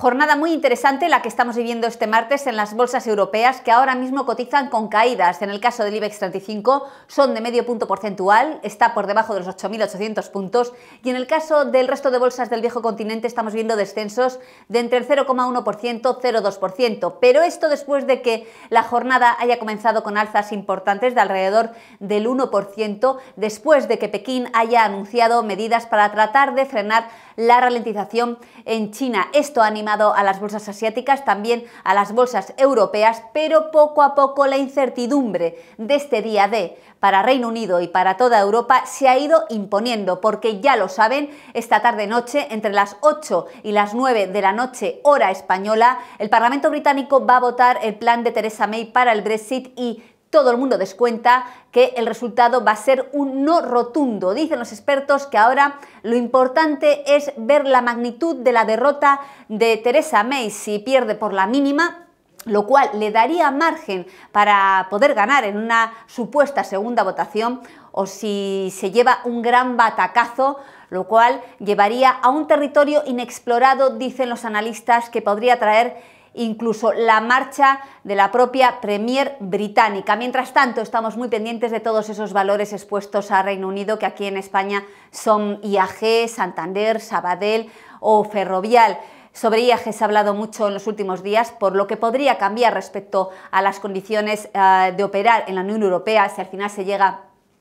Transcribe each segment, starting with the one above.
Jornada muy interesante la que estamos viviendo este martes en las bolsas europeas que ahora mismo cotizan con caídas. En el caso del IBEX 35 son de medio punto porcentual, está por debajo de los 8.800 puntos y en el caso del resto de bolsas del viejo continente estamos viendo descensos de entre el 0,1% 0,2%. Pero esto después de que la jornada haya comenzado con alzas importantes de alrededor del 1%, después de que Pekín haya anunciado medidas para tratar de frenar la ralentización en China. Esto ha animado a las bolsas asiáticas, también a las bolsas europeas, pero poco a poco la incertidumbre de este día D para Reino Unido y para toda Europa se ha ido imponiendo, porque ya lo saben, esta tarde-noche, entre las 8 y las 9 de la noche, hora española, el Parlamento británico va a votar el plan de Theresa May para el Brexit y todo el mundo descuenta que el resultado va a ser un no rotundo. Dicen los expertos que ahora lo importante es ver la magnitud de la derrota de Theresa May si pierde por la mínima lo cual le daría margen para poder ganar en una supuesta segunda votación o si se lleva un gran batacazo, lo cual llevaría a un territorio inexplorado, dicen los analistas, que podría traer incluso la marcha de la propia Premier británica. Mientras tanto, estamos muy pendientes de todos esos valores expuestos a Reino Unido, que aquí en España son IAG, Santander, Sabadell o Ferrovial. Sobre IAG se ha hablado mucho en los últimos días por lo que podría cambiar respecto a las condiciones eh, de operar en la Unión Europea si al final se llega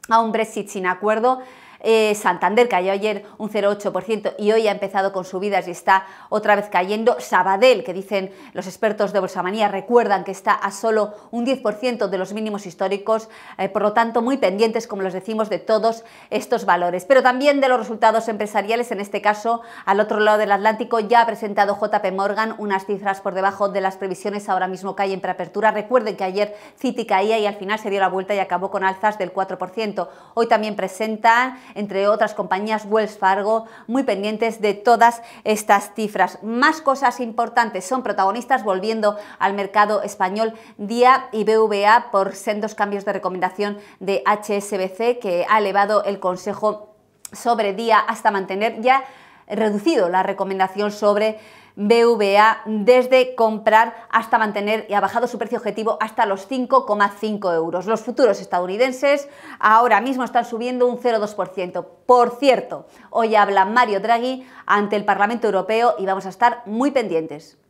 a un Brexit sin acuerdo. Eh, Santander cayó ayer un 0,8% y hoy ha empezado con subidas y está otra vez cayendo. Sabadell, que dicen los expertos de Bolsa Manía, recuerdan que está a solo un 10% de los mínimos históricos, eh, por lo tanto muy pendientes, como los decimos, de todos estos valores. Pero también de los resultados empresariales, en este caso, al otro lado del Atlántico ya ha presentado JP Morgan unas cifras por debajo de las previsiones, ahora mismo cae en preapertura. Recuerden que ayer Citi caía y al final se dio la vuelta y acabó con alzas del 4%. Hoy también presentan entre otras compañías Wells Fargo, muy pendientes de todas estas cifras. Más cosas importantes son protagonistas volviendo al mercado español día y BVA por sendos cambios de recomendación de HSBC que ha elevado el Consejo sobre día hasta mantener ya reducido la recomendación sobre BVA desde comprar hasta mantener y ha bajado su precio objetivo hasta los 5,5 euros. Los futuros estadounidenses ahora mismo están subiendo un 0,2%. Por cierto, hoy habla Mario Draghi ante el Parlamento Europeo y vamos a estar muy pendientes.